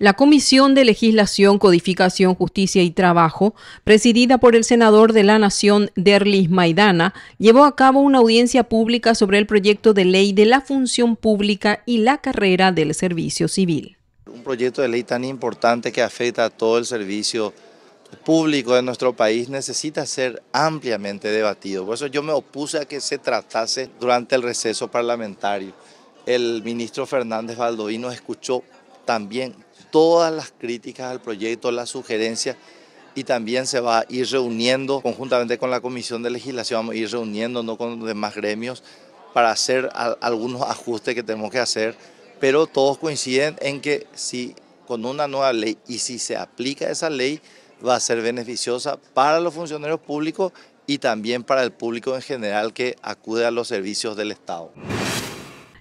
La Comisión de Legislación, Codificación, Justicia y Trabajo, presidida por el senador de la Nación Derlis Maidana, llevó a cabo una audiencia pública sobre el proyecto de ley de la función pública y la carrera del servicio civil. Un proyecto de ley tan importante que afecta a todo el servicio público de nuestro país necesita ser ampliamente debatido. Por eso yo me opuse a que se tratase durante el receso parlamentario. El ministro Fernández Valdovino escuchó también todas las críticas al proyecto, las sugerencias y también se va a ir reuniendo conjuntamente con la Comisión de Legislación, vamos a ir no con los demás gremios para hacer algunos ajustes que tenemos que hacer, pero todos coinciden en que si con una nueva ley y si se aplica esa ley, va a ser beneficiosa para los funcionarios públicos y también para el público en general que acude a los servicios del Estado.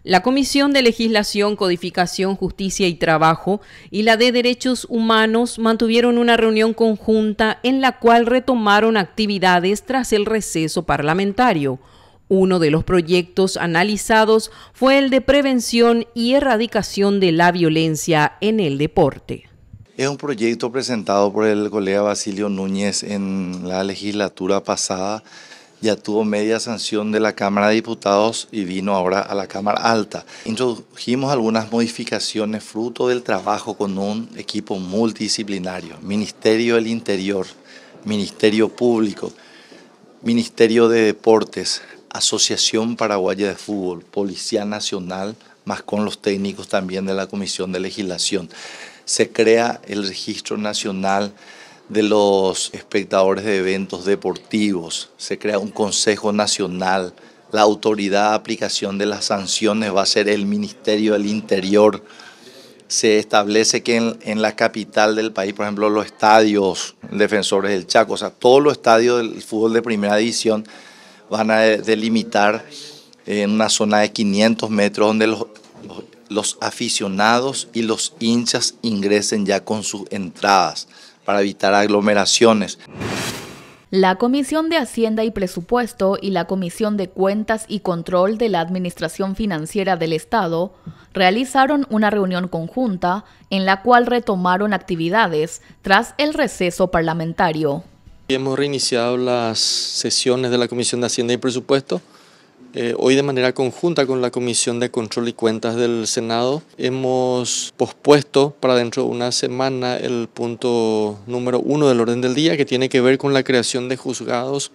La Comisión de Legislación, Codificación, Justicia y Trabajo y la de Derechos Humanos mantuvieron una reunión conjunta en la cual retomaron actividades tras el receso parlamentario. Uno de los proyectos analizados fue el de prevención y erradicación de la violencia en el deporte. Es un proyecto presentado por el colega Basilio Núñez en la legislatura pasada. Ya tuvo media sanción de la Cámara de Diputados y vino ahora a la Cámara Alta. Introdujimos algunas modificaciones fruto del trabajo con un equipo multidisciplinario, Ministerio del Interior, Ministerio Público, Ministerio de Deportes, Asociación Paraguaya de Fútbol, Policía Nacional, más con los técnicos también de la Comisión de Legislación se crea el registro nacional de los espectadores de eventos deportivos, se crea un Consejo Nacional, la autoridad de aplicación de las sanciones va a ser el Ministerio del Interior, se establece que en, la capital del país, por ejemplo, los estadios defensores del Chaco, o sea, todos los estadios del fútbol de primera división van a delimitar en una zona de 500 metros donde los los aficionados y los hinchas ingresen ya con sus entradas para evitar aglomeraciones. La Comisión de Hacienda y Presupuesto y la Comisión de Cuentas y Control de la Administración Financiera del Estado realizaron una reunión conjunta en la cual retomaron actividades tras el receso parlamentario. Hemos reiniciado las sesiones de la Comisión de Hacienda y Presupuesto eh, hoy de manera conjunta con la Comisión de Control y Cuentas del Senado hemos pospuesto para dentro de una semana el punto número uno del orden del día que tiene que ver con la creación de juzgados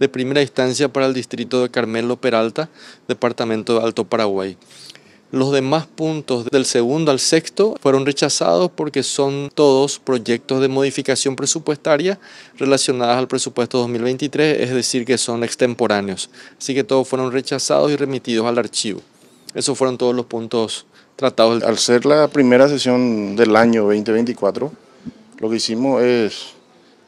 de primera instancia para el distrito de Carmelo Peralta, departamento de Alto Paraguay. Los demás puntos del segundo al sexto fueron rechazados porque son todos proyectos de modificación presupuestaria relacionadas al presupuesto 2023, es decir, que son extemporáneos. Así que todos fueron rechazados y remitidos al archivo. Esos fueron todos los puntos tratados. Al ser la primera sesión del año 2024, lo que hicimos es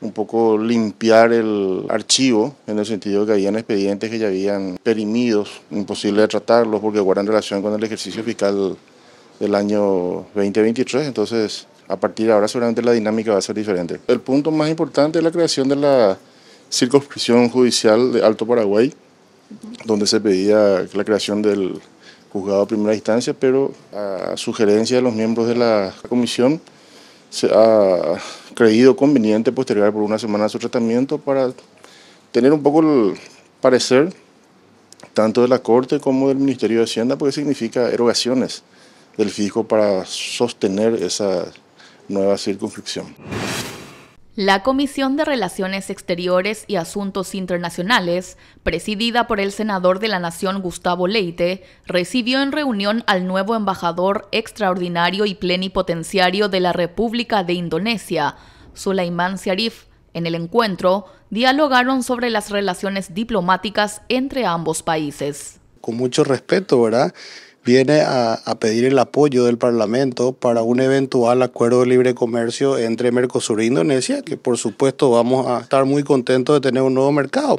un poco limpiar el archivo, en el sentido que habían expedientes que ya habían perimidos, imposible de tratarlos porque guardan relación con el ejercicio fiscal del año 2023, entonces a partir de ahora seguramente la dinámica va a ser diferente. El punto más importante es la creación de la circunscripción judicial de Alto Paraguay, donde se pedía la creación del juzgado de primera instancia, pero a sugerencia de los miembros de la comisión se ha creído conveniente posterior por una semana su tratamiento para tener un poco el parecer tanto de la Corte como del Ministerio de Hacienda, porque significa erogaciones del fisco para sostener esa nueva circunscripción. La Comisión de Relaciones Exteriores y Asuntos Internacionales, presidida por el senador de la Nación Gustavo Leite, recibió en reunión al nuevo embajador extraordinario y plenipotenciario de la República de Indonesia, Sulaiman Sharif. En el encuentro, dialogaron sobre las relaciones diplomáticas entre ambos países. Con mucho respeto, ¿verdad? viene a, pedir el apoyo del Parlamento para un eventual acuerdo de libre comercio entre Mercosur e Indonesia, que por supuesto vamos a estar muy contentos de tener un nuevo mercado,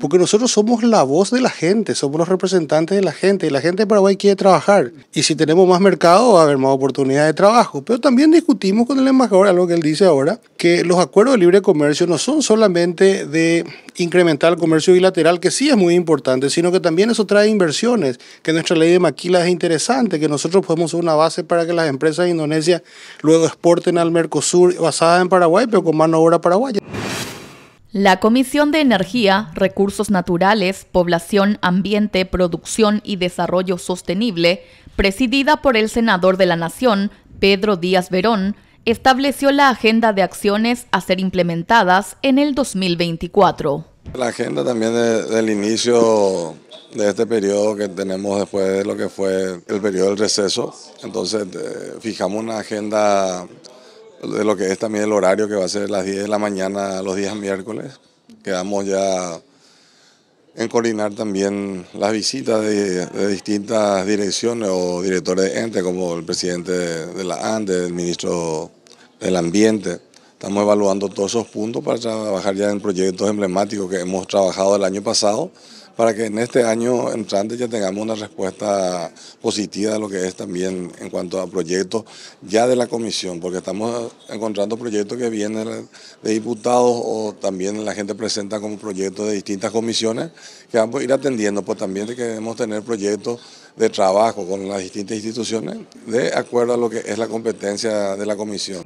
porque nosotros somos la voz de la gente, somos los representantes de la gente, y la gente de Paraguay quiere trabajar, y si tenemos más mercado va a haber más oportunidades de trabajo, pero también discutimos con el embajador, algo que él dice ahora, que los acuerdos de libre comercio no son solamente de incrementar el comercio bilateral, que sí es muy importante, sino que también eso trae inversiones, que nuestra ley de maquila es interesante, que nosotros podemos ser una base para que las empresas de Indonesia luego exporten al Mercosur basada en Paraguay, pero con mano de obra paraguaya. La Comisión de Energía, Recursos Naturales, Población, Ambiente, Producción y Desarrollo Sostenible, presidida por el senador de la Nación, Pedro Díaz Verón, estableció la agenda de acciones a ser implementadas en el 2024. La agenda también del inicio de este periodo que tenemos después de lo que fue el periodo del receso, entonces eh, fijamos una agenda de lo que es también el horario que va a ser las 10 de la mañana los días miércoles. Quedamos ya en coordinar también las visitas de, distintas direcciones o directores de ente, como el presidente de la ANDE, el ministro del Ambiente. Estamos evaluando todos esos puntos para trabajar ya en proyectos emblemáticos que hemos trabajado el año pasado, para que en este año entrante ya tengamos una respuesta positiva de lo que es también en cuanto a proyectos ya de la comisión, porque estamos encontrando proyectos que vienen de diputados o también la gente presenta como proyectos de distintas comisiones que vamos a ir atendiendo, pues también queremos tener proyectos de trabajo con las distintas instituciones de acuerdo a lo que es la competencia de la comisión.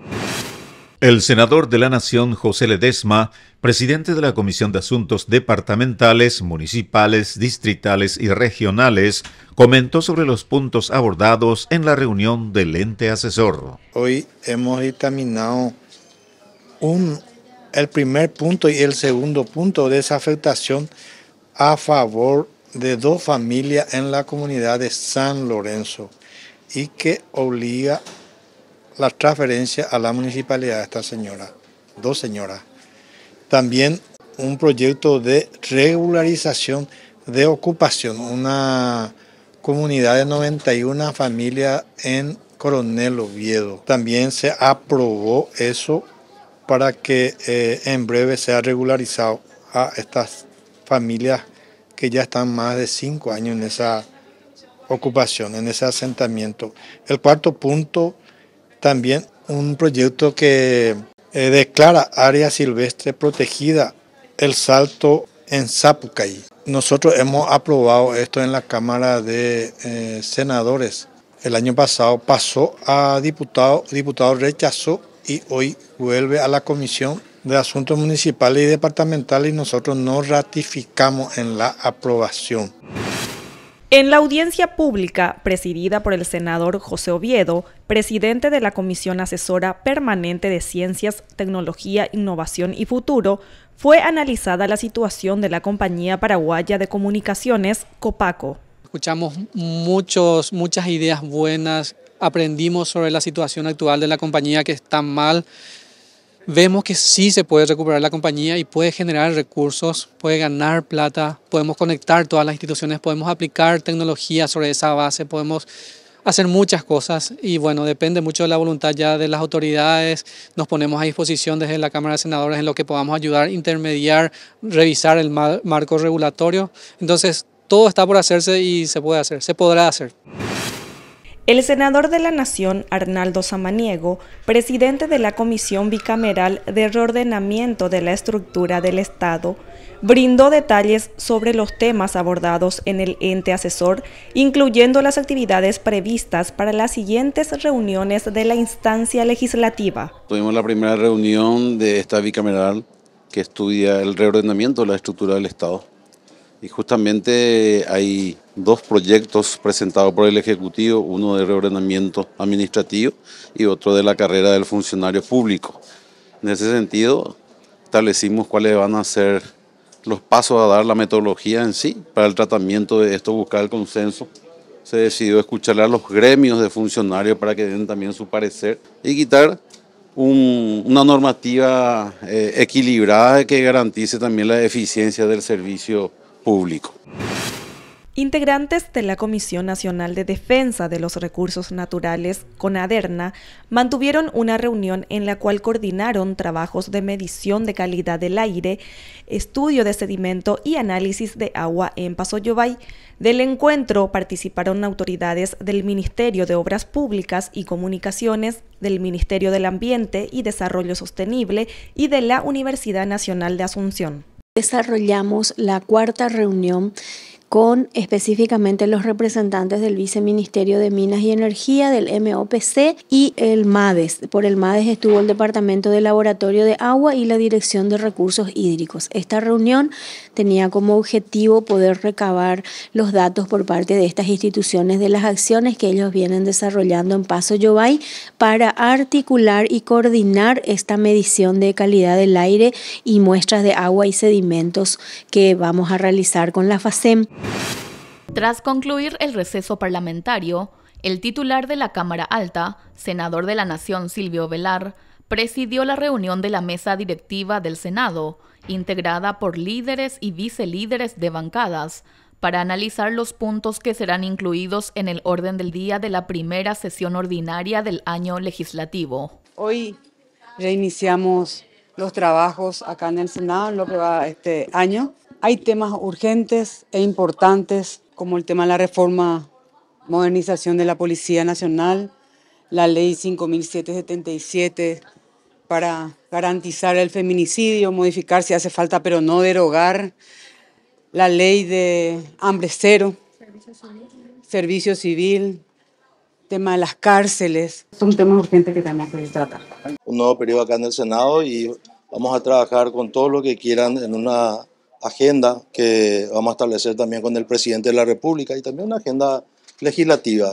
El senador de la Nación, José Ledesma, presidente de la Comisión de Asuntos Departamentales, Municipales, Distritales y Regionales, comentó sobre los puntos abordados en la reunión del ente asesor. Hoy hemos dictaminado el primer punto y el segundo punto de esa afectación a favor de dos familias en la comunidad de San Lorenzo y que obliga a la transferencia a la municipalidad de esta señora, dos señoras. También un proyecto de regularización de ocupación, una comunidad de 91 familias en Coronel Oviedo. También se aprobó eso para que eh, en breve sea regularizado a estas familias que ya están más de cinco años en esa ocupación, en ese asentamiento. El cuarto punto también un proyecto que eh, declara área silvestre protegida el salto en Zapucay. Nosotros hemos aprobado esto en la Cámara de eh, Senadores. El año pasado pasó a diputado, diputado rechazó y hoy vuelve a la Comisión de Asuntos Municipales y Departamentales y nosotros no ratificamos en la aprobación. En la audiencia pública, presidida por el senador José Oviedo, presidente de la Comisión Asesora Permanente de Ciencias, Tecnología, Innovación y Futuro, fue analizada la situación de la compañía paraguaya de comunicaciones, Copaco. Escuchamos muchos, muchas ideas buenas, aprendimos sobre la situación actual de la compañía que está mal, vemos que sí se puede recuperar la compañía y puede generar recursos, puede ganar plata, podemos conectar todas las instituciones, podemos aplicar tecnología sobre esa base, podemos hacer muchas cosas y bueno, depende mucho de la voluntad ya de las autoridades, nos ponemos a disposición desde la Cámara de Senadores en lo que podamos ayudar, intermediar, revisar el marco regulatorio. Entonces, todo está por hacerse y se puede hacer, se podrá hacer. El senador de la Nación, Arnaldo Samaniego, presidente de la Comisión Bicameral de Reordenamiento de la Estructura del Estado, brindó detalles sobre los temas abordados en el ente asesor, incluyendo las actividades previstas para las siguientes reuniones de la instancia legislativa. Tuvimos la primera reunión de esta bicameral que estudia el reordenamiento de la estructura del Estado. Y justamente hay dos proyectos presentados por el Ejecutivo, uno de reordenamiento administrativo y otro de la carrera del funcionario público. En ese sentido, establecimos cuáles van a ser los pasos a dar, la metodología en sí para el tratamiento de esto, buscar el consenso. Se decidió escuchar a los gremios de funcionarios para que den también su parecer y quitar una normativa eh, equilibrada que garantice también la eficiencia del servicio público. Integrantes de la Comisión Nacional de Defensa de los Recursos Naturales, CONADERNA, mantuvieron una reunión en la cual coordinaron trabajos de medición de calidad del aire, estudio de sedimento y análisis de agua en Paso Pasoyobay. Del encuentro participaron autoridades del Ministerio de Obras Públicas y Comunicaciones, del Ministerio del Ambiente y Desarrollo Sostenible y de la Universidad Nacional de Asunción. Desarrollamos la cuarta reunión con específicamente los representantes del Viceministerio de Minas y Energía, del MOPC y el MADES. Por el MADES estuvo el Departamento de Laboratorio de Agua y la Dirección de Recursos Hídricos. Esta reunión tenía como objetivo poder recabar los datos por parte de estas instituciones de las acciones que ellos vienen desarrollando en Paso Yobay para articular y coordinar esta medición de calidad del aire y muestras de agua y sedimentos que vamos a realizar con la FACEM. Tras concluir el receso parlamentario, el titular de la Cámara Alta, senador de la Nación Silvio Velar, presidió la reunión de la mesa directiva del Senado, integrada por líderes y vicelíderes de bancadas, para analizar los puntos que serán incluidos en el orden del día de la primera sesión ordinaria del año legislativo. Hoy reiniciamos los trabajos acá en el Senado en lo que va este año. Hay temas urgentes e importantes como el tema de la reforma, modernización de la Policía Nacional, la ley 5777 para garantizar el feminicidio, modificar si hace falta, pero no derogar la ley de hambre cero, servicio civil, tema de las cárceles. Son temas urgentes que tenemos que tratar. Un nuevo periodo acá en el Senado y vamos a trabajar con todo lo que quieran en una agenda que vamos a establecer también con el presidente de la República y también una agenda legislativa.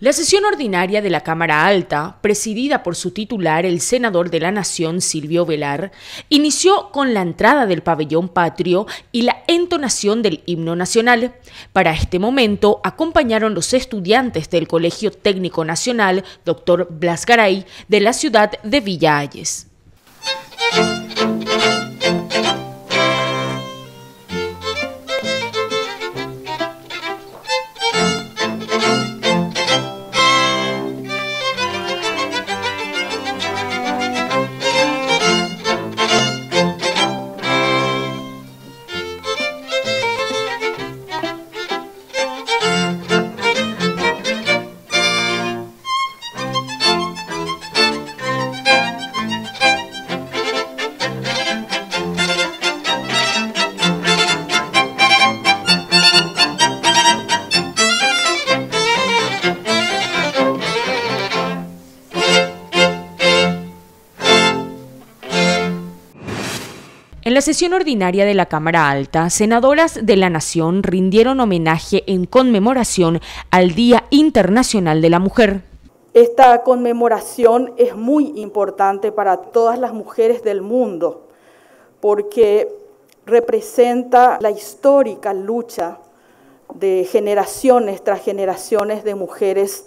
La sesión ordinaria de la Cámara Alta, presidida por su titular, el senador de la Nación, Silvio Velar, inició con la entrada del pabellón patrio y la entonación del himno nacional. Para este momento acompañaron los estudiantes del Colegio Técnico Nacional, Dr. Blas Garay, de la ciudad de Villa sesión ordinaria de la Cámara Alta, senadoras de la Nación rindieron homenaje en conmemoración al Día Internacional de la Mujer. Esta conmemoración es muy importante para todas las mujeres del mundo porque representa la histórica lucha de generaciones tras generaciones de mujeres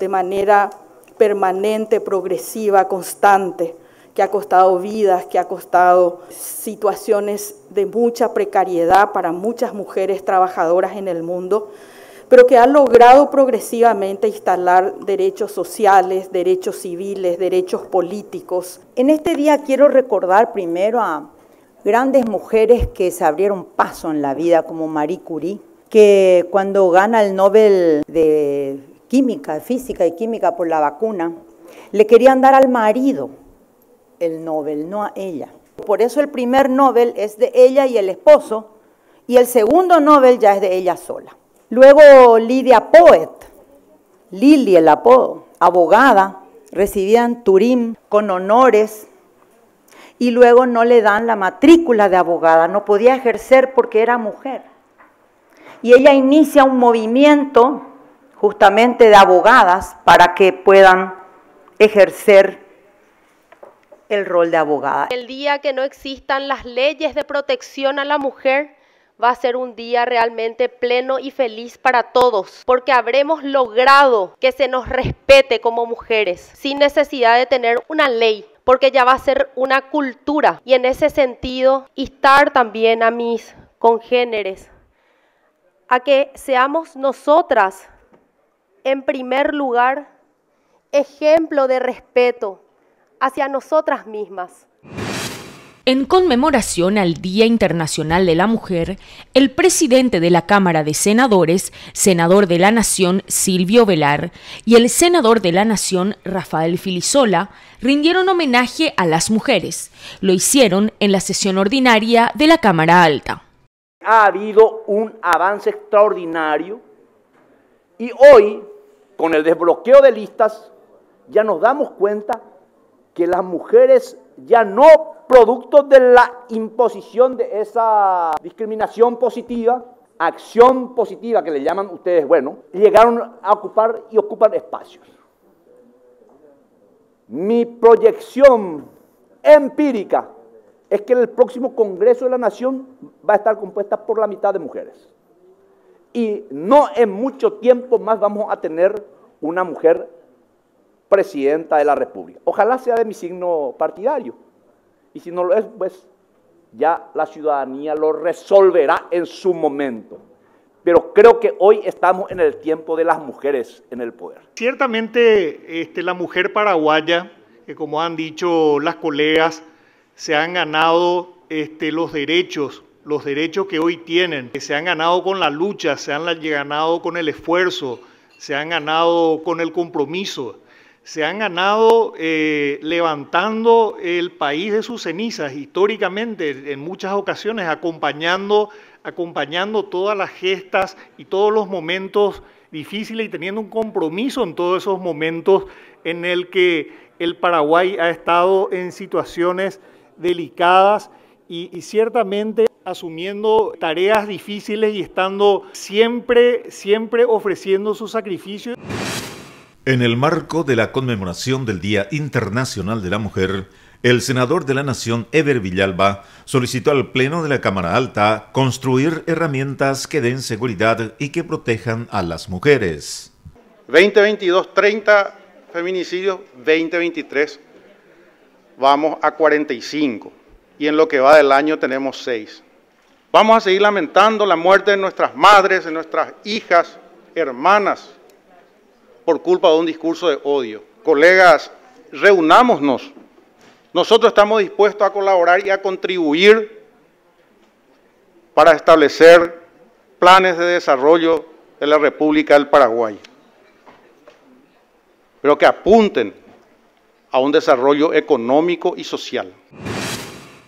de manera permanente, progresiva, constante que ha costado vidas, que ha costado situaciones de mucha precariedad para muchas mujeres trabajadoras en el mundo, pero que ha logrado progresivamente instalar derechos sociales, derechos civiles, derechos políticos. En este día quiero recordar primero a grandes mujeres que se abrieron paso en la vida, como Marie Curie, que cuando gana el Nobel de Química, Física y Química por la vacuna, le querían dar al marido el Nobel, no a ella. Por eso el primer Nobel es de ella y el esposo, y el segundo Nobel ya es de ella sola. Luego Lidia Poet, Lili el apodo, abogada, recibían en Turín con honores, y luego no le dan la matrícula de abogada, no podía ejercer porque era mujer. Y ella inicia un movimiento justamente de abogadas para que puedan ejercer el rol de abogada. El día que no existan las leyes de protección a la mujer va a ser un día realmente pleno y feliz para todos, porque habremos logrado que se nos respete como mujeres, sin necesidad de tener una ley porque ya va a ser una cultura y en ese sentido instar también a mis congéneres a que seamos nosotras en primer lugar ejemplo de respeto hacia nosotras mismas. En conmemoración al Día Internacional de la Mujer, el presidente de la Cámara de Senadores, senador de la Nación Silvio Velar, y el senador de la Nación Rafael Filisola rindieron homenaje a las mujeres. Lo hicieron en la sesión ordinaria de la Cámara Alta. Ha habido un avance extraordinario y hoy, con el desbloqueo de listas, ya nos damos cuenta que las mujeres ya no producto de la imposición de esa discriminación positiva, acción positiva que le llaman ustedes, bueno, llegaron a ocupar y ocupan espacios. Mi proyección empírica es que el próximo Congreso de la Nación va a estar compuesta por la mitad de mujeres. Y no en mucho tiempo más vamos a tener una mujer presidenta de la República. Ojalá sea de mi signo partidario. Y si no lo es, pues ya la ciudadanía lo resolverá en su momento. Pero creo que hoy estamos en el tiempo de las mujeres en el poder. Ciertamente este, la mujer paraguaya, que como han dicho las colegas, se han ganado este, los derechos, los derechos que hoy tienen, que se han ganado con la lucha, se han ganado con el esfuerzo, se han ganado con el compromiso se han ganado eh, levantando el país de sus cenizas históricamente, en muchas ocasiones, acompañando, acompañando todas las gestas y todos los momentos difíciles y teniendo un compromiso en todos esos momentos en el que el Paraguay ha estado en situaciones delicadas y, y ciertamente asumiendo tareas difíciles y estando siempre, siempre ofreciendo su sacrificio. En el marco de la conmemoración del Día Internacional de la Mujer, el senador de la Nación, Eber Villalba, solicitó al Pleno de la Cámara Alta construir herramientas que den seguridad y que protejan a las mujeres. 2022, 30 feminicidios, 2023 vamos a 45 y en lo que va del año tenemos 6. Vamos a seguir lamentando la muerte de nuestras madres, de nuestras hijas, hermanas, por culpa de un discurso de odio. Colegas, reunámonos. Nosotros estamos dispuestos a colaborar y a contribuir para establecer planes de desarrollo de la República del Paraguay, pero que apunten a un desarrollo económico y social.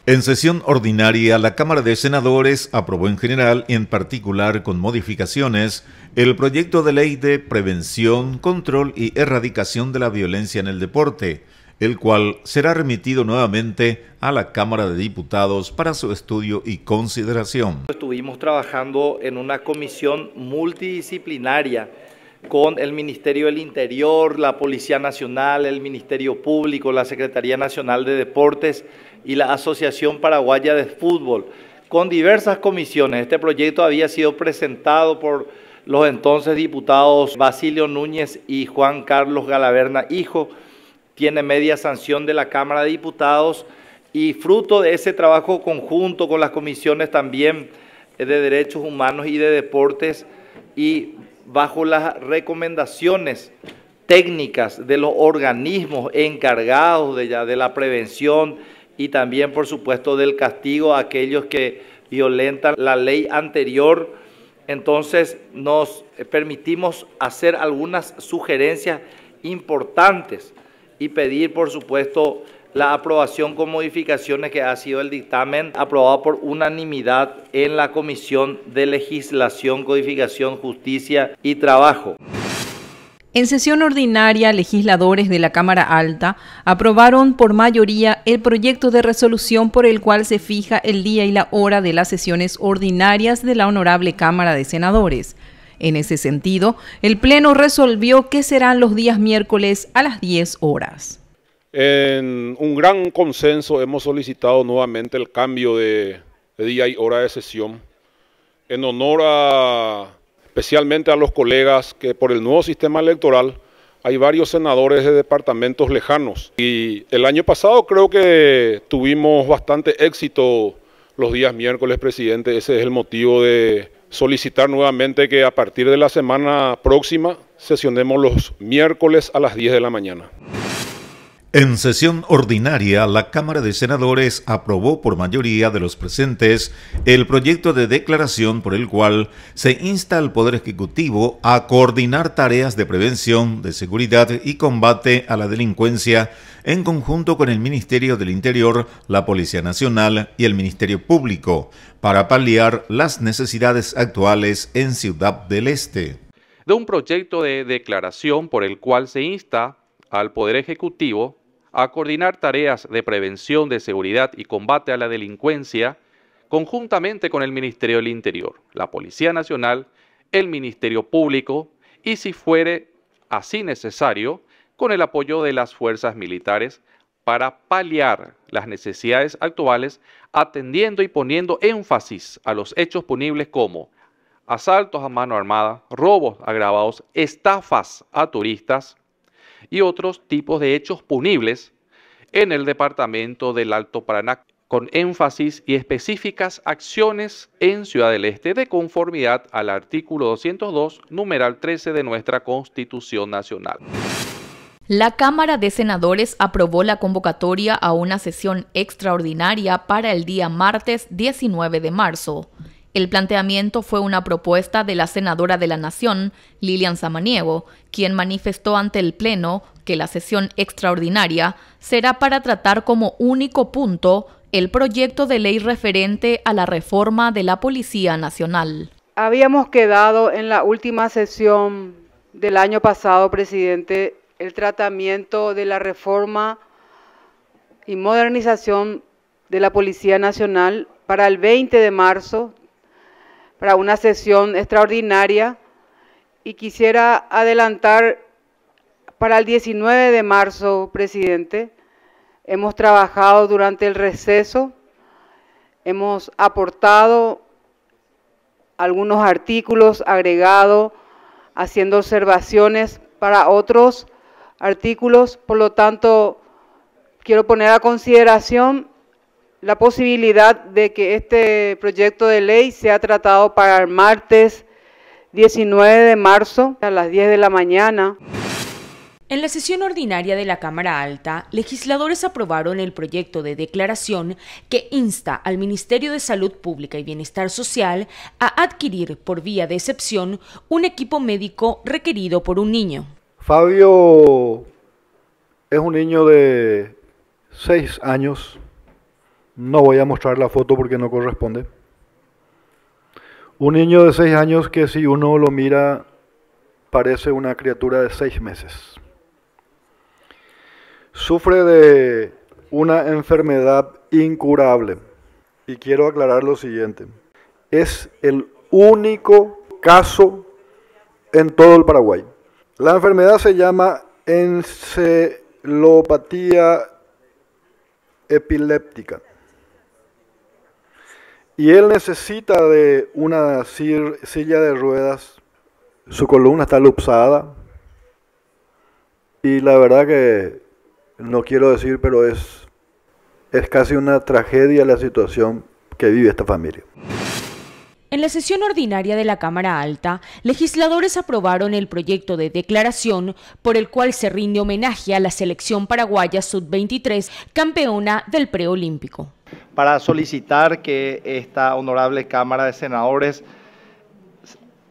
En sesión ordinaria, la Cámara de Senadores aprobó en general y en particular con modificaciones el proyecto de ley de prevención, control y erradicación de la violencia en el deporte, el cual será remitido nuevamente a la Cámara de Diputados para su estudio y consideración. Estuvimos trabajando en una comisión multidisciplinaria con el Ministerio del Interior, la Policía Nacional, el Ministerio Público, la Secretaría Nacional de Deportes, y la Asociación Paraguaya de Fútbol, con diversas comisiones. Este proyecto había sido presentado por los entonces diputados Basilio Núñez y Juan Carlos Galaverna Hijo. Tiene media sanción de la Cámara de Diputados y fruto de ese trabajo conjunto con las comisiones también de Derechos Humanos y de Deportes y bajo las recomendaciones técnicas de los organismos encargados de, de la prevención, y también, por supuesto, del castigo a aquellos que violentan la ley anterior. Entonces, nos permitimos hacer algunas sugerencias importantes y pedir, por supuesto, la aprobación con modificaciones que ha sido el dictamen aprobado por unanimidad en la Comisión de Legislación, Codificación, Justicia y Trabajo. En sesión ordinaria, legisladores de la Cámara Alta aprobaron por mayoría el proyecto de resolución por el cual se fija el día y la hora de las sesiones ordinarias de la Honorable Cámara de Senadores. En ese sentido, el Pleno resolvió que serán los días miércoles a las 10 horas. En un gran consenso hemos solicitado nuevamente el cambio de, de día y hora de sesión en honor a especialmente a los colegas que por el nuevo sistema electoral hay varios senadores de departamentos lejanos. Y el año pasado creo que tuvimos bastante éxito los días miércoles, presidente. Ese es el motivo de solicitar nuevamente que a partir de la semana próxima sesionemos los miércoles a las 10 de la mañana. En sesión ordinaria, la Cámara de Senadores aprobó por mayoría de los presentes el proyecto de declaración por el cual se insta al Poder Ejecutivo a coordinar tareas de prevención, de seguridad y combate a la delincuencia en conjunto con el Ministerio del Interior, la Policía Nacional y el Ministerio Público para paliar las necesidades actuales en Ciudad del Este. De un proyecto de declaración por el cual se insta al Poder Ejecutivo a coordinar tareas de prevención de seguridad y combate a la delincuencia conjuntamente con el Ministerio del Interior, la Policía Nacional, el Ministerio Público y, si fuere así necesario, con el apoyo de las fuerzas militares para paliar las necesidades actuales, atendiendo y poniendo énfasis a los hechos punibles como asaltos a mano armada, robos agravados, estafas a turistas, y otros tipos de hechos punibles en el departamento del Alto Paraná, con énfasis y específicas acciones en Ciudad del Este de conformidad al artículo 202, numeral 13 de nuestra Constitución Nacional. La Cámara de Senadores aprobó la convocatoria a una sesión extraordinaria para el día martes 19 de marzo. El planteamiento fue una propuesta de la senadora de la Nación, Lilian Samaniego, quien manifestó ante el Pleno que la sesión extraordinaria será para tratar como único punto el proyecto de ley referente a la reforma de la Policía Nacional. Habíamos quedado en la última sesión del año pasado, presidente, el tratamiento de la reforma y modernización de la Policía Nacional para el 20 de marzo para una sesión extraordinaria y quisiera adelantar para el 19 de marzo, presidente, hemos trabajado durante el receso, hemos aportado algunos artículos, agregado, haciendo observaciones para otros artículos, por lo tanto, quiero poner a consideración la posibilidad de que este proyecto de ley sea tratado para el martes 19 de marzo a las 10 de la mañana. En la sesión ordinaria de la Cámara Alta, legisladores aprobaron el proyecto de declaración que insta al Ministerio de Salud Pública y Bienestar Social a adquirir por vía de excepción un equipo médico requerido por un niño. Fabio es un niño de 6 años no voy a mostrar la foto porque no corresponde. Un niño de 6 años que si uno lo mira parece una criatura de 6 meses. Sufre de una enfermedad incurable. Y quiero aclarar lo siguiente. Es el único caso en todo el Paraguay. La enfermedad se llama encelopatía epiléptica. Y él necesita de una silla de ruedas. Su columna está lupsada. Y la verdad que no quiero decir, pero es, es casi una tragedia la situación que vive esta familia. En la sesión ordinaria de la Cámara Alta, legisladores aprobaron el proyecto de declaración por el cual se rinde homenaje a la selección paraguaya sub-23, campeona del preolímpico para solicitar que esta honorable Cámara de Senadores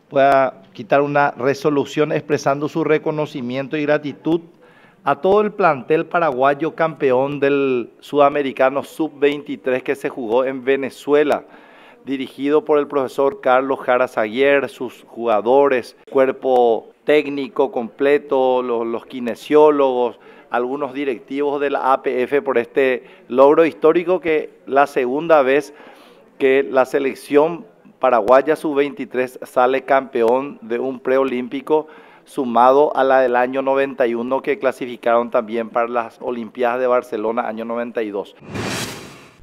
pueda quitar una resolución expresando su reconocimiento y gratitud a todo el plantel paraguayo campeón del sudamericano sub-23 que se jugó en Venezuela, dirigido por el profesor Carlos Jara Zaguer, sus jugadores, cuerpo técnico completo, los kinesiólogos, algunos directivos de la APF por este logro histórico que la segunda vez que la selección paraguaya sub-23 sale campeón de un preolímpico sumado a la del año 91 que clasificaron también para las Olimpiadas de Barcelona año 92.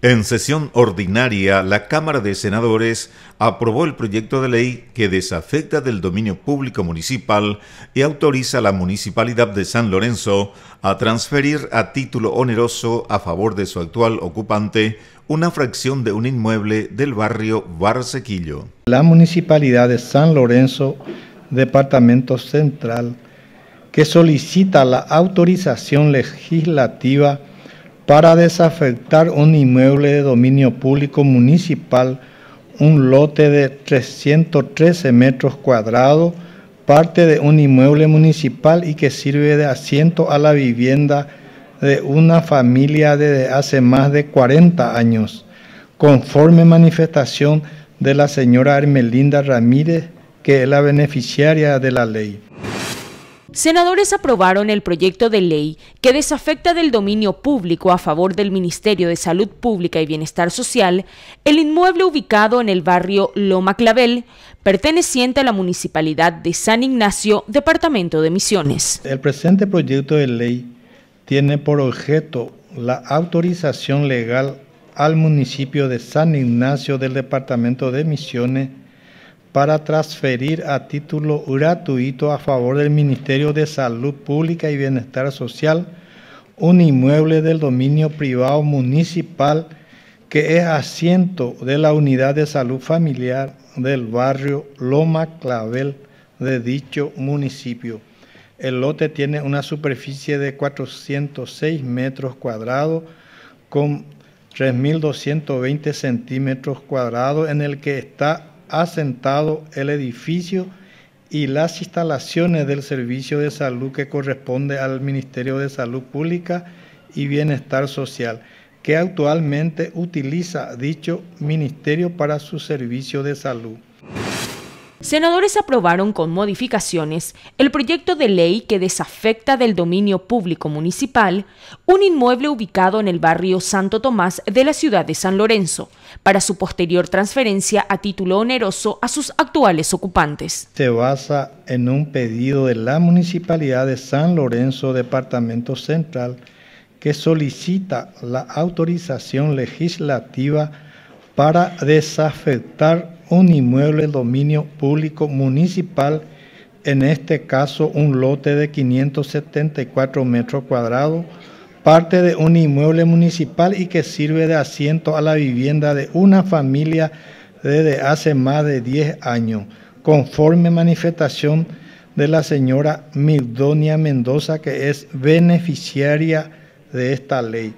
En sesión ordinaria, la Cámara de Senadores aprobó el proyecto de ley que desafecta del dominio público municipal y autoriza a la Municipalidad de San Lorenzo a transferir a título oneroso a favor de su actual ocupante una fracción de un inmueble del barrio Barsequillo. La Municipalidad de San Lorenzo, Departamento Central, que solicita la autorización legislativa para desafectar un inmueble de dominio público municipal, un lote de 313 metros cuadrados, parte de un inmueble municipal y que sirve de asiento a la vivienda de una familia desde hace más de 40 años, conforme manifestación de la señora Hermelinda Ramírez, que es la beneficiaria de la ley. Senadores aprobaron el proyecto de ley que desafecta del dominio público a favor del Ministerio de Salud Pública y Bienestar Social el inmueble ubicado en el barrio Loma Clavel, perteneciente a la Municipalidad de San Ignacio, Departamento de Misiones. El presente proyecto de ley tiene por objeto la autorización legal al municipio de San Ignacio del Departamento de Misiones para transferir a título gratuito a favor del Ministerio de Salud Pública y Bienestar Social un inmueble del dominio privado municipal que es asiento de la unidad de salud familiar del barrio Loma Clavel de dicho municipio. El lote tiene una superficie de 406 metros cuadrados con 3.220 centímetros cuadrados en el que está asentado el edificio y las instalaciones del servicio de salud que corresponde al Ministerio de Salud Pública y Bienestar Social, que actualmente utiliza dicho ministerio para su servicio de salud. Senadores aprobaron con modificaciones el proyecto de ley que desafecta del dominio público municipal un inmueble ubicado en el barrio Santo Tomás de la ciudad de San Lorenzo para su posterior transferencia a título oneroso a sus actuales ocupantes. Se basa en un pedido de la Municipalidad de San Lorenzo, Departamento Central, que solicita la autorización legislativa para desafectar un inmueble dominio público municipal, en este caso un lote de 574 metros cuadrados, parte de un inmueble municipal y que sirve de asiento a la vivienda de una familia desde hace más de 10 años, conforme manifestación de la señora Mildonia Mendoza, que es beneficiaria de esta ley.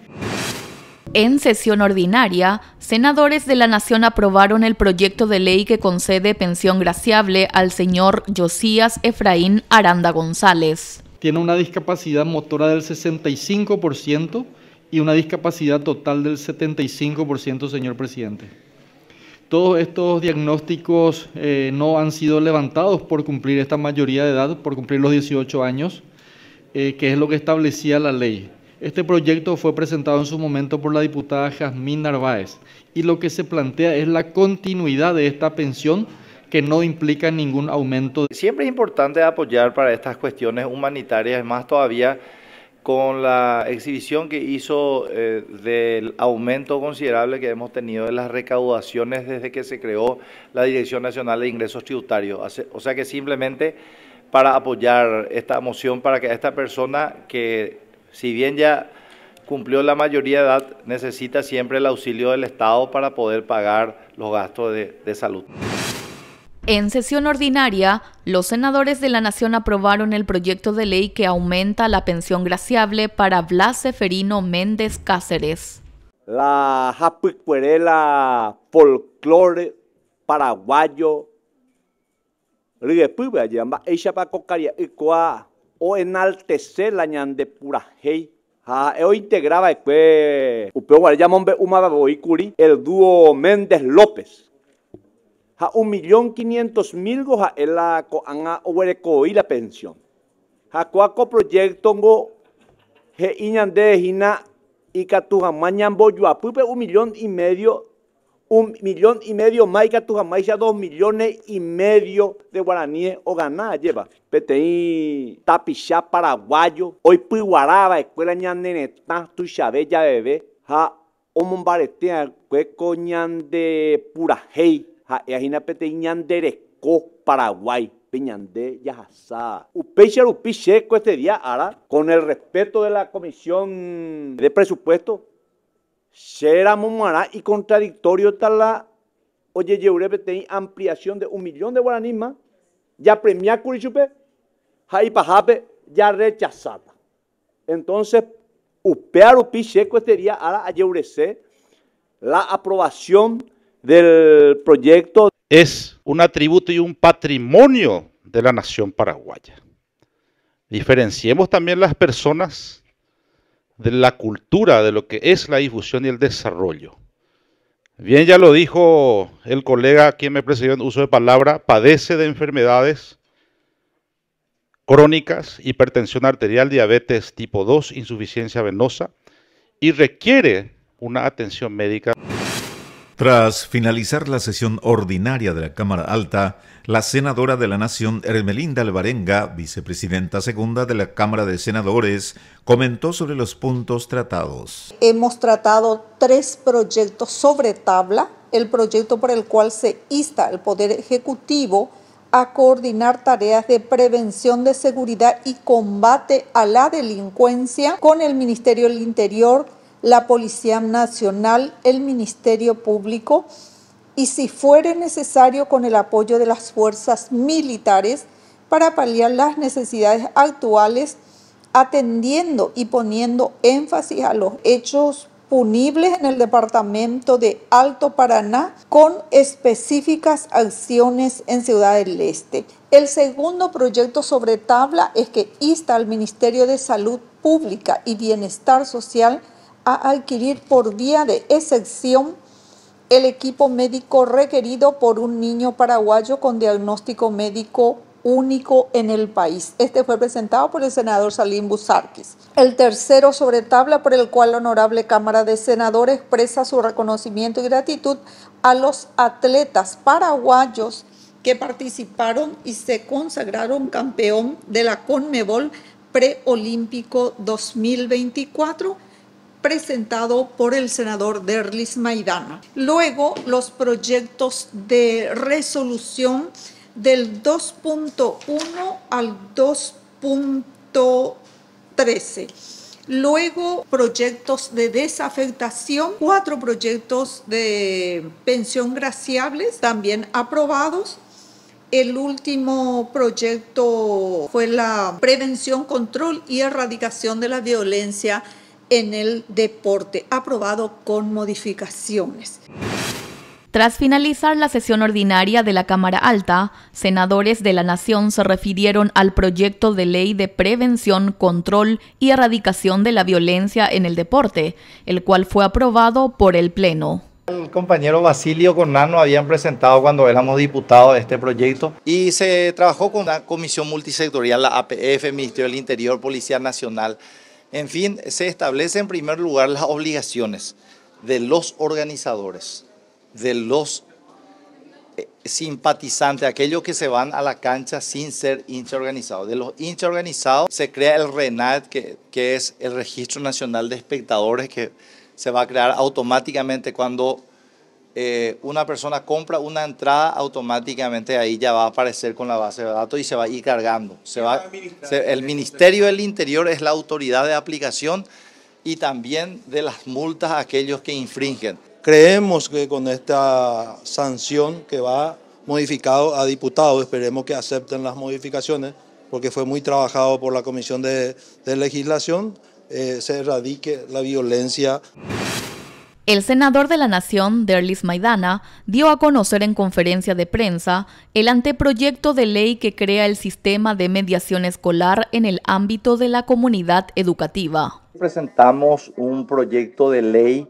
En sesión ordinaria, senadores de la Nación aprobaron el proyecto de ley que concede pensión graciable al señor Josías Efraín Aranda González. Tiene una discapacidad motora del 65% y una discapacidad total del 75%, señor presidente. Todos estos diagnósticos eh, no han sido levantados por cumplir esta mayoría de edad, por cumplir los 18 años, eh, que es lo que establecía la ley. Este proyecto fue presentado en su momento por la diputada Jazmín Narváez y lo que se plantea es la continuidad de esta pensión que no implica ningún aumento. Siempre es importante apoyar para estas cuestiones humanitarias, más todavía con la exhibición que hizo eh, del aumento considerable que hemos tenido de las recaudaciones desde que se creó la Dirección Nacional de Ingresos Tributarios. O sea que simplemente para apoyar esta moción, para que a esta persona que si bien ya cumplió la mayoría de edad, necesita siempre el auxilio del Estado para poder pagar los gastos de, salud. En sesión ordinaria, los senadores de la Nación aprobaron el proyecto de ley que aumenta la pensión graciable para Blas Seferino Méndez Cáceres. La la folclore paraguayo, o enaltecer la pura ha eo integraba después el dúo Méndez López ha un millón quinientos mil goja el la coanga y la pensión ha cuaco proyecto ngo he de hina y catuja a pupe un millón y medio un millón y medio maica tu jamaica, dos millones y medio de guaraníes o ganá lleva. Peteí tapichá paraguayo, hoy puiguaraba, escuela ñanenetá, tu chabella bebé, ja omombaretea, cueco ñande purajei, ja eajina de ñanderesco Paraguay. Peñandé Yajasá. Upeixa Lupi Checo este día ahora con el respeto de la Comisión de Presupuesto, será momará y contradictorio está la oye yeurepe ampliación de un millón de guaraníes ya premia curichupe hay ya rechazada entonces upear upi checo sería este ahora yeurece la aprobación del proyecto es un atributo y un patrimonio de la nación paraguaya diferenciemos también las personas de la cultura de lo que es la difusión y el desarrollo. Bien, ya lo dijo el colega quien me precedió en uso de palabra, padece de enfermedades crónicas, hipertensión arterial, diabetes tipo 2, insuficiencia venosa y requiere una atención médica. Tras finalizar la sesión ordinaria de la Cámara Alta, la senadora de la Nación Hermelinda Alvarenga, vicepresidenta segunda de la Cámara de Senadores, comentó sobre los puntos tratados. Hemos tratado tres proyectos sobre tabla, el proyecto por el cual se insta al Poder Ejecutivo a coordinar tareas de prevención de seguridad y combate a la delincuencia con el Ministerio del Interior, la Policía Nacional, el Ministerio Público y si fuere necesario con el apoyo de las fuerzas militares para paliar las necesidades actuales, atendiendo y poniendo énfasis a los hechos punibles en el departamento de Alto Paraná con específicas acciones en Ciudad del Este. El segundo proyecto sobre tabla es que insta al Ministerio de Salud Pública y Bienestar Social a adquirir por vía de excepción el equipo médico requerido por un niño paraguayo con diagnóstico médico único en el país. Este fue presentado por el senador Salim Busárquez. El tercero sobre tabla por el cual la honorable Cámara de Senadores expresa su reconocimiento y gratitud a los atletas paraguayos que participaron y se consagraron campeón de la CONMEBOL preolímpico 2024 presentado por el senador Derlis Maidana. Luego, los proyectos de resolución del 2.1 al 2.13. Luego, proyectos de desafectación, cuatro proyectos de pensión graciables también aprobados. El último proyecto fue la prevención, control y erradicación de la violencia en el deporte, aprobado con modificaciones. Tras finalizar la sesión ordinaria de la Cámara Alta, senadores de la Nación se refirieron al proyecto de ley de prevención, control y erradicación de la violencia en el deporte, el cual fue aprobado por el Pleno. El compañero Basilio Cornano habían presentado cuando éramos diputados este proyecto y se trabajó con la Comisión Multisectorial, la APF, Ministerio del Interior, Policía Nacional, en fin, se establece en primer lugar las obligaciones de los organizadores, de los eh, simpatizantes, aquellos que se van a la cancha sin ser hincha organizado. De los hincha organizados se crea el RENAT, que es el Registro Nacional de Espectadores, que se va a crear automáticamente cuando eh, una persona compra una entrada, automáticamente ahí ya va a aparecer con la base de datos y se va a ir cargando. Se va, el Ministerio del Interior es la autoridad de aplicación y también de las multas a aquellos que infringen. Creemos que con esta sanción que va modificado a diputados, esperemos que acepten las modificaciones, porque fue muy trabajado por la Comisión de, Legislación, eh, se erradique la violencia. El senador de la Nación, Derlis Maidana, dio a conocer en conferencia de prensa el anteproyecto de ley que crea el sistema de mediación escolar en el ámbito de la comunidad educativa. Presentamos un proyecto de ley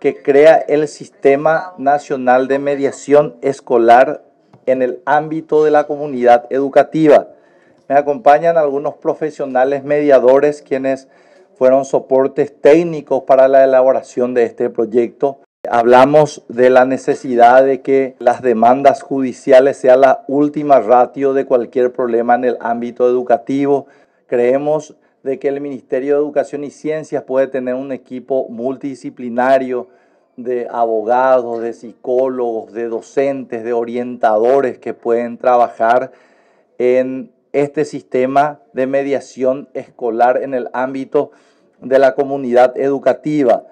que crea el Sistema Nacional de Mediación Escolar en el ámbito de la comunidad educativa. Me acompañan algunos profesionales mediadores quienes fueron soportes técnicos para la elaboración de este proyecto. Hablamos de la necesidad de que las demandas judiciales sean la última ratio de cualquier problema en el ámbito educativo. Creemos de que el Ministerio de Educación y Ciencias puede tener un equipo multidisciplinario de abogados, de psicólogos, de docentes, de orientadores que pueden trabajar en este sistema de mediación escolar en el ámbito de la comunidad educativa.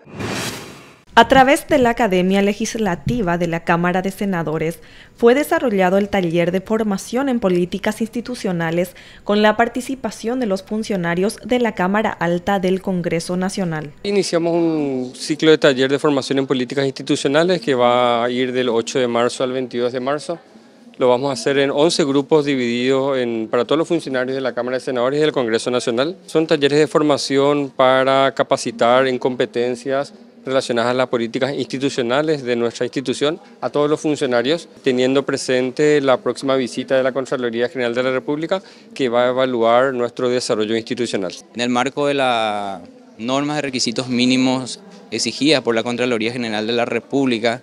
A través de la Academia Legislativa de la Cámara de Senadores fue desarrollado el taller de formación en políticas institucionales con la participación de los funcionarios de la Cámara Alta del Congreso Nacional. Iniciamos un ciclo de taller de formación en políticas institucionales que va a ir del 8 de marzo al 22 de marzo. Lo vamos a hacer en 11 grupos divididos en, para todos los funcionarios de la Cámara de Senadores y del Congreso Nacional. Son talleres de formación para capacitar en competencias relacionadas a las políticas institucionales de nuestra institución a todos los funcionarios, teniendo presente la próxima visita de la Contraloría General de la República que va a evaluar nuestro desarrollo institucional. En el marco de las normas de requisitos mínimos exigidas por la Contraloría General de la República,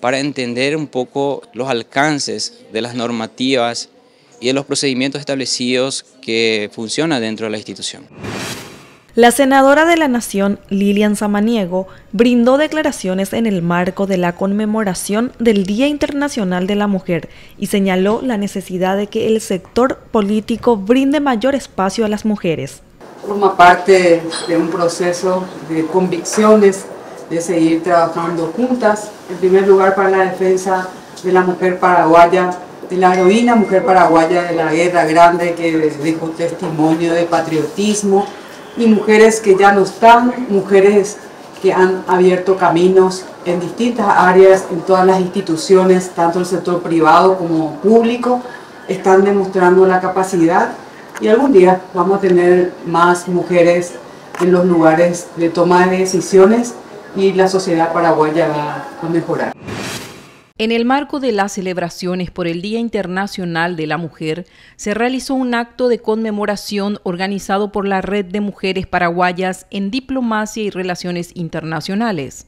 para entender un poco los alcances de las normativas y de los procedimientos establecidos que funcionan dentro de la institución. La senadora de la Nación, Lilian Samaniego, brindó declaraciones en el marco de la conmemoración del Día Internacional de la Mujer y señaló la necesidad de que el sector político brinde mayor espacio a las mujeres. Forma parte de un proceso de convicciones de seguir trabajando juntas, en primer lugar para la defensa de la mujer paraguaya, de la heroína mujer paraguaya de la guerra grande que dejó testimonio de patriotismo y mujeres que ya no están, mujeres que han abierto caminos en distintas áreas, en todas las instituciones, tanto el sector privado como público, están demostrando la capacidad y algún día vamos a tener más mujeres en los lugares de toma de decisiones y la sociedad paraguaya va a mejorar. En el marco de las celebraciones por el Día Internacional de la Mujer, se realizó un acto de conmemoración organizado por la Red de Mujeres Paraguayas en Diplomacia y Relaciones Internacionales.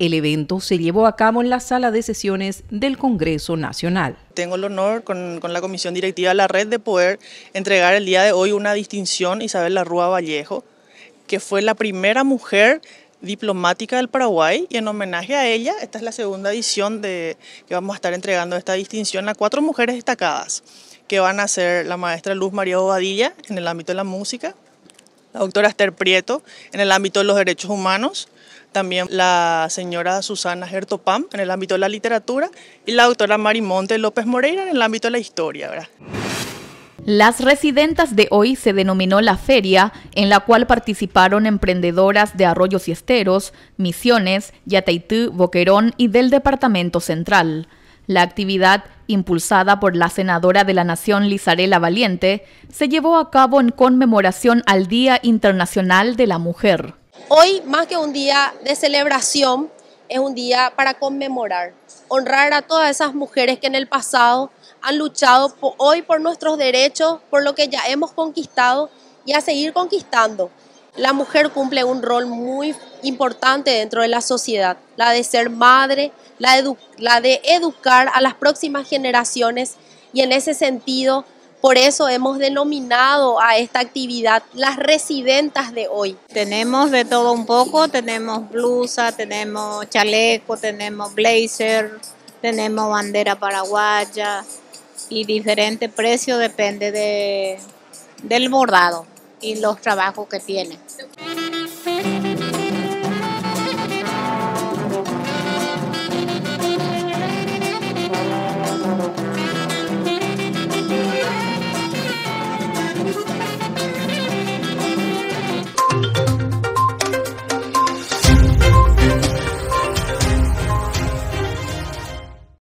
El evento se llevó a cabo en la sala de sesiones del Congreso Nacional. Tengo el honor con, la Comisión Directiva de la Red de poder entregar el día de hoy una distinción Isabel Rúa Vallejo, que fue la primera mujer diplomática del Paraguay y en homenaje a ella, esta es la segunda edición de que vamos a estar entregando esta distinción a cuatro mujeres destacadas, que van a ser la maestra Luz María Bobadilla en el ámbito de la música, la doctora Esther Prieto en el ámbito de los derechos humanos, también la señora Susana Gertopam en el ámbito de la literatura y la doctora Marimonte López Moreira en el ámbito de la historia. ¿verdad? Las residentas de hoy se denominó la feria, en la cual participaron emprendedoras de Arroyos y Esteros, Misiones, Yataitú, Boquerón y del Departamento Central. La actividad, impulsada por la senadora de la Nación Lizarela Valiente, se llevó a cabo en conmemoración al Día Internacional de la Mujer. Hoy, más que un día de celebración, es un día para conmemorar, honrar a todas esas mujeres que en el pasado han luchado hoy por nuestros derechos, por lo que ya hemos conquistado y a seguir conquistando. La mujer cumple un rol muy importante dentro de la sociedad, la de ser madre, la, la de educar a las próximas generaciones y en ese sentido, por eso hemos denominado a esta actividad las residentas de hoy. Tenemos de todo un poco, tenemos blusa, tenemos chaleco, tenemos blazer, tenemos bandera paraguaya, y diferente precio depende de, del bordado y los trabajos que tiene.